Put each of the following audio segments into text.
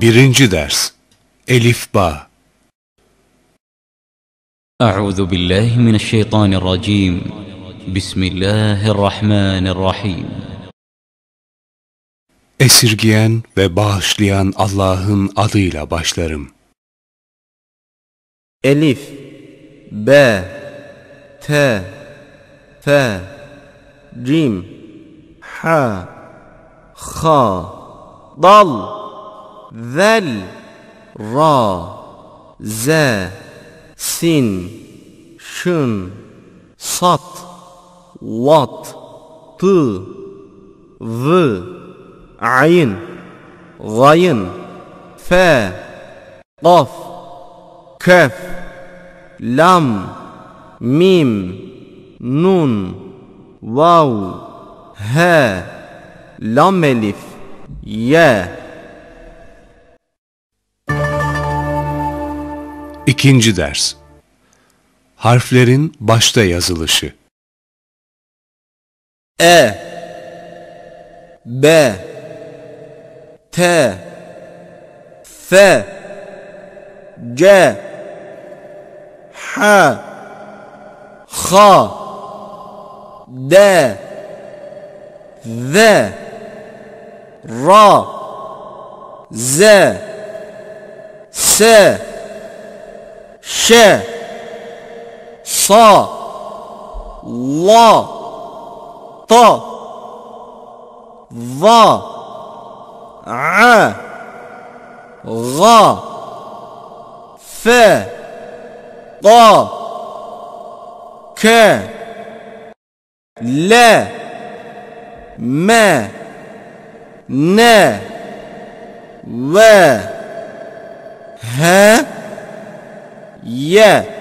Birinci ders Elif Ba أعوذ بالله من الشيطان الرجيم بسم الرحمن الرحيم Esirgiyen ve bağışlayan Allah'ın adıyla başlarım. Elif B T F Cim Ha Ha Dal ذل را ز سن شن صت وط ط ظ عين غين ف قف كف لم ميم نون واو ها لام الف يا İkinci ders Harflerin başta yazılışı E B T F C H H D Z R Z S ش ص ل ط ظ ع غ ف ط ك ل م ن و ه ye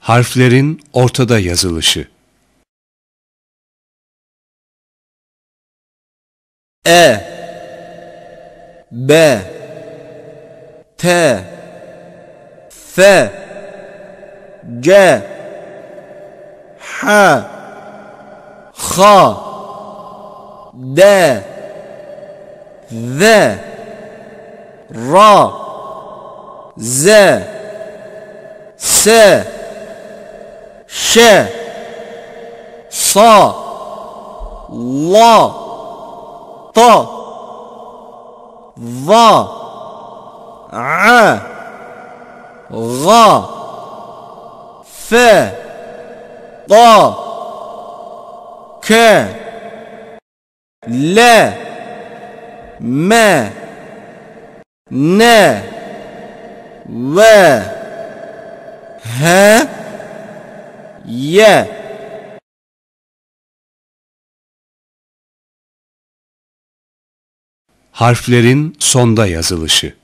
Harflerin ortada yazılışı E B T F C H H D ذا را زا سا شا صا لا طا ظا ع غا ف طا ك لا me ne ve he ye Harflerin sonda yazılışı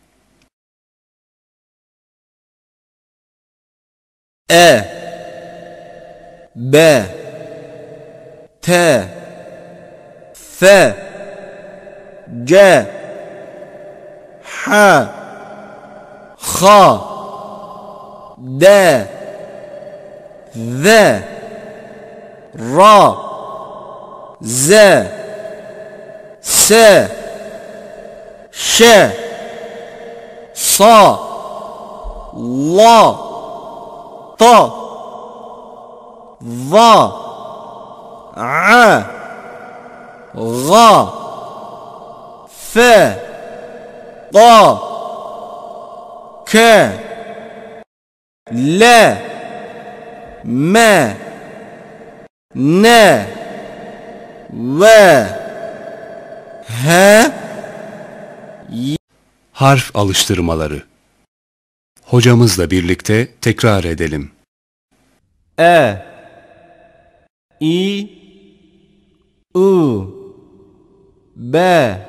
E B T F جا حا خا دا ذا را ز س ش ص ل ط ظ ع غ F A, K L M N V H Harf alıştırmaları Hocamızla birlikte tekrar edelim. E I U B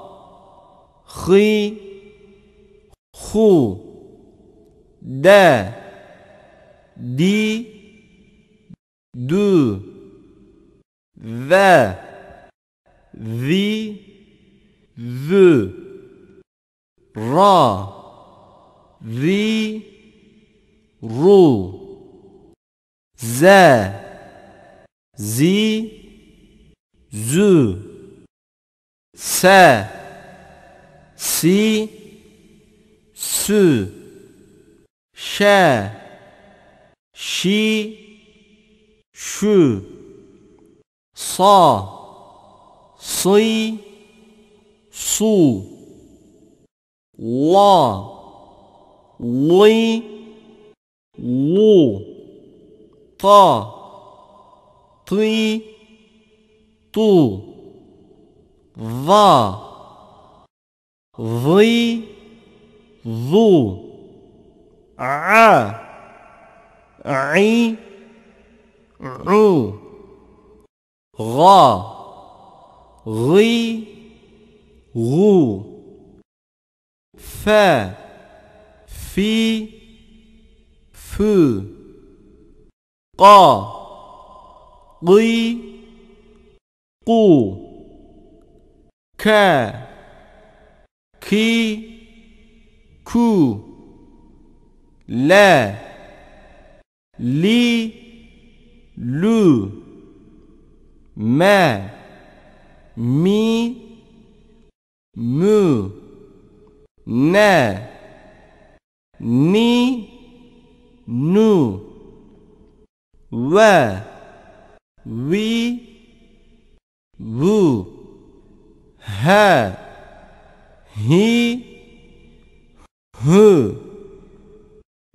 hıy, hu, de, di, du, ve, zi, zü, ra, zi, ru, ze, zi, Z, se, 西苏舍西数萨西苏拉里路塔提杜瓦。ضي ضو ع عي عو غا غي غو ف في ف ق قي قو ك คีคูแลลีลูแม่มีมูแน่นีนูวะวีวูฮา hi, hı,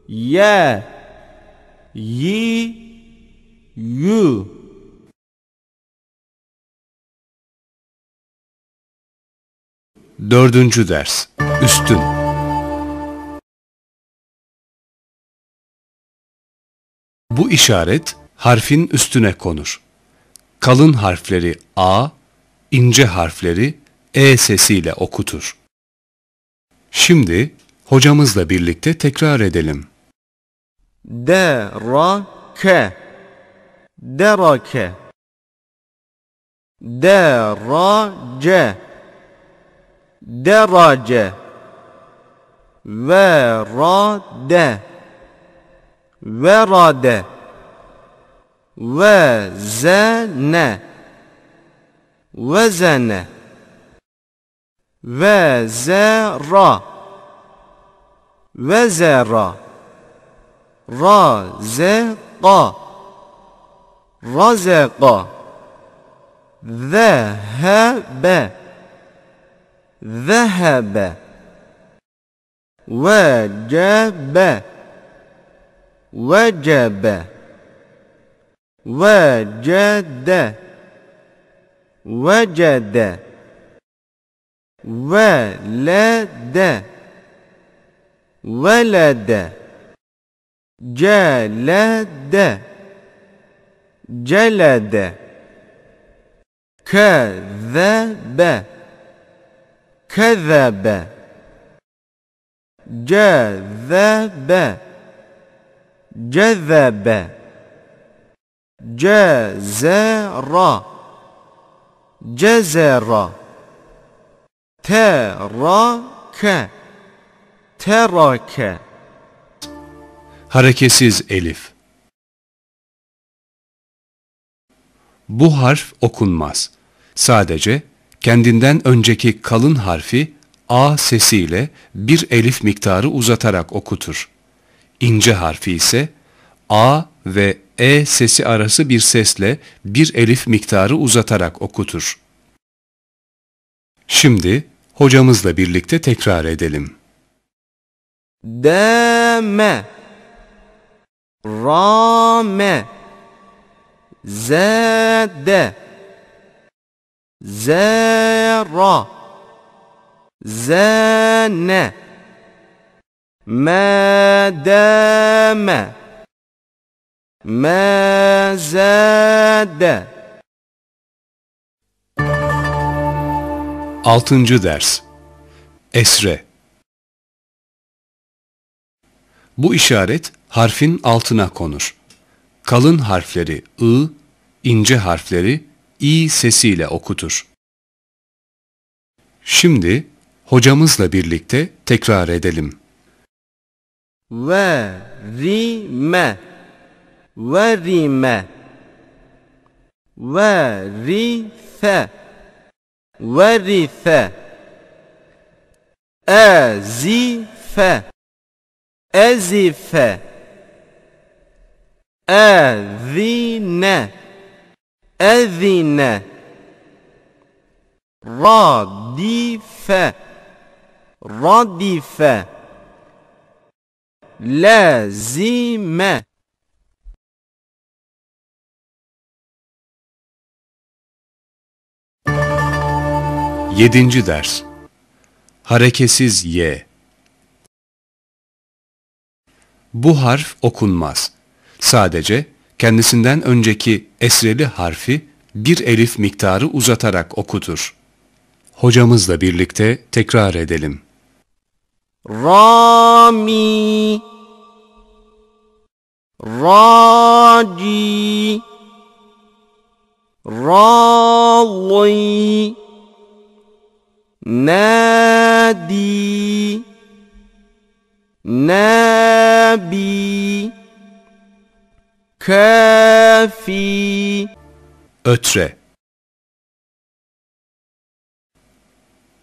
ye, yi, yu. Dördüncü ders, üstün. Bu işaret harfin üstüne konur. Kalın harfleri A, ince harfleri E sesiyle okutur. Şimdi hocamızla birlikte tekrar edelim. Derake Derake Derace Derace Verade Verade Vezene Vezene وزر وزر رزق رزق ذهب ذهب وجب وجب وجد وجد ولد ولد جلد جلد كذب كذب جذب جذب جزر جزر Terake. Terake. Hareketsiz elif. Bu harf okunmaz. Sadece kendinden önceki kalın harfi A sesiyle bir elif miktarı uzatarak okutur. İnce harfi ise A ve E sesi arası bir sesle bir elif miktarı uzatarak okutur. Şimdi hocamızla birlikte tekrar edelim. Deme Rame Zede Zera Zene Medeme Mezede 6. Ders Esre Bu işaret harfin altına konur. Kalın harfleri ı, ince harfleri i sesiyle okutur. Şimdi hocamızla birlikte tekrar edelim. Ve rime ve rime ve rife ورث أزف أزف أذن أذن رادف ردف لازم 7. Ders Hareketsiz Y Bu harf okunmaz. Sadece kendisinden önceki esreli harfi bir elif miktarı uzatarak okutur. Hocamızla birlikte tekrar edelim. Rami Raci Ralay نادي Nabi, kafi. ötre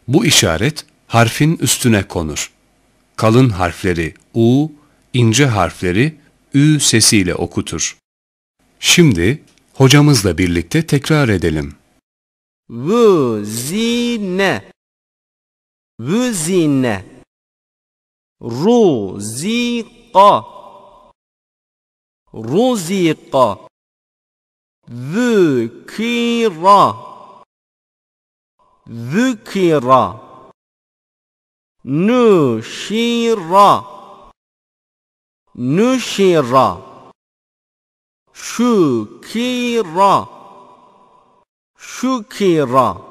Bu işaret harfin üstüne konur. Kalın harfleri u, ince harfleri ü sesiyle okutur. Şimdi hocamızla birlikte tekrar edelim. Vuzine وزن رزق رزق ذكر ذكر نشر نشر شكر شكر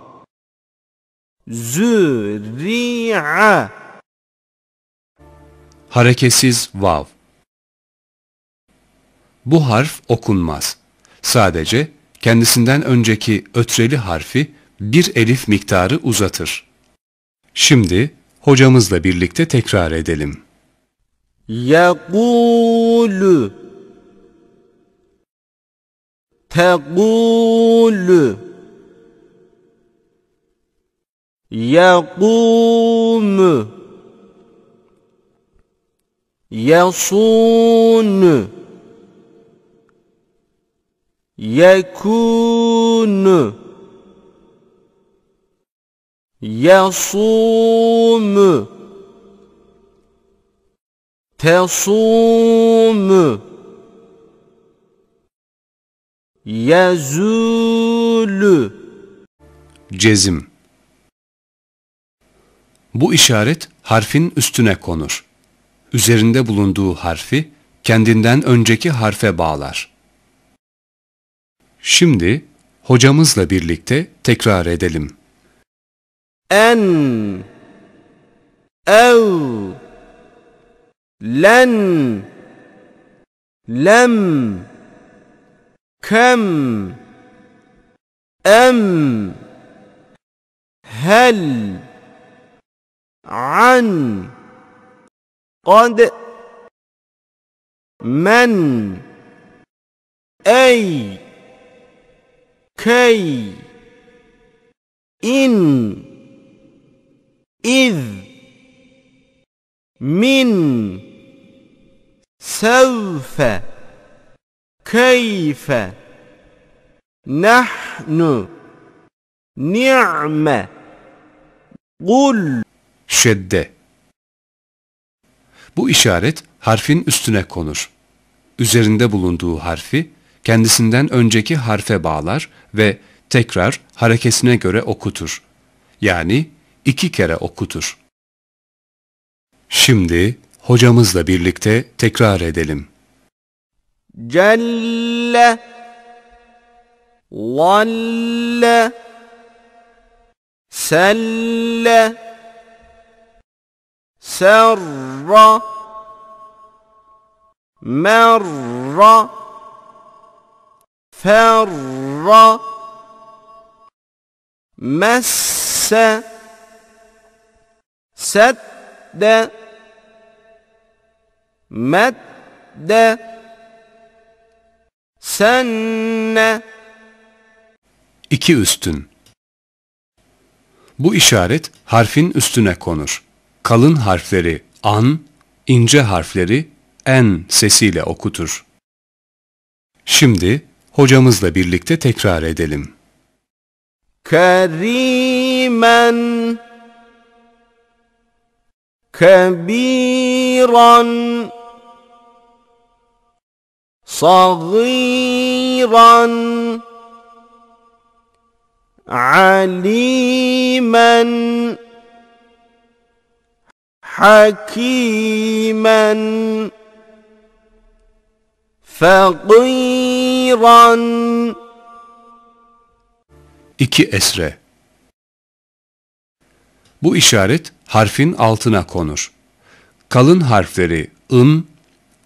Züri'a Hareketsiz vav Bu harf okunmaz. Sadece kendisinden önceki ötreli harfi bir elif miktarı uzatır. Şimdi hocamızla birlikte tekrar edelim. Yekulu Tegulu يقوم يصون يكون يصوم تصوم يزول cezim bu işaret harfin üstüne konur. Üzerinde bulunduğu harfi kendinden önceki harfe bağlar. Şimdi hocamızla birlikte tekrar edelim. En ev len lem kem em hel عن قد من أي كي إن إذ من سوف كيف نحن نعم قل şedde. Bu işaret harfin üstüne konur. Üzerinde bulunduğu harfi kendisinden önceki harfe bağlar ve tekrar harekesine göre okutur. Yani iki kere okutur. Şimdi hocamızla birlikte tekrar edelim. Celle Lalle Selle سر مر فر مس سد مد سن İki üstün. Bu işaret harfin üstüne konur kalın harfleri an, ince harfleri en sesiyle okutur. Şimdi hocamızla birlikte tekrar edelim. Kerimen Kebiran Sagiran Alimen حكيما فقيرا İki esre Bu işaret harfin altına konur. Kalın harfleri ın,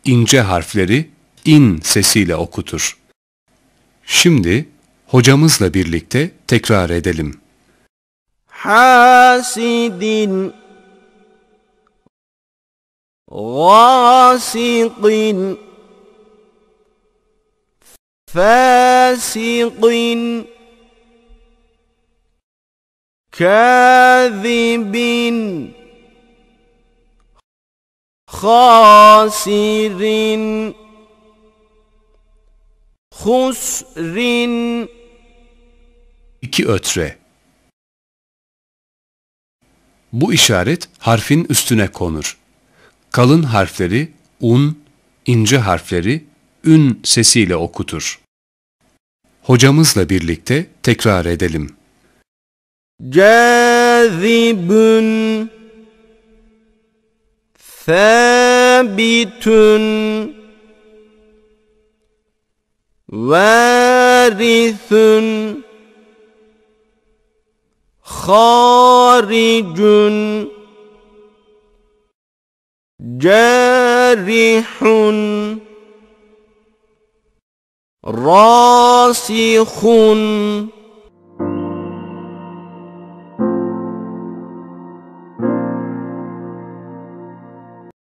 ince harfleri in sesiyle okutur. Şimdi hocamızla birlikte tekrar edelim. Hasidin غاسق فاسق كاذب خاسر خسر İki ötre Bu işaret harfin üstüne konur kalın harfleri un, ince harfleri ün sesiyle okutur. Hocamızla birlikte tekrar edelim. Cazibun Sabitun Varithun Haricun جارح راسخ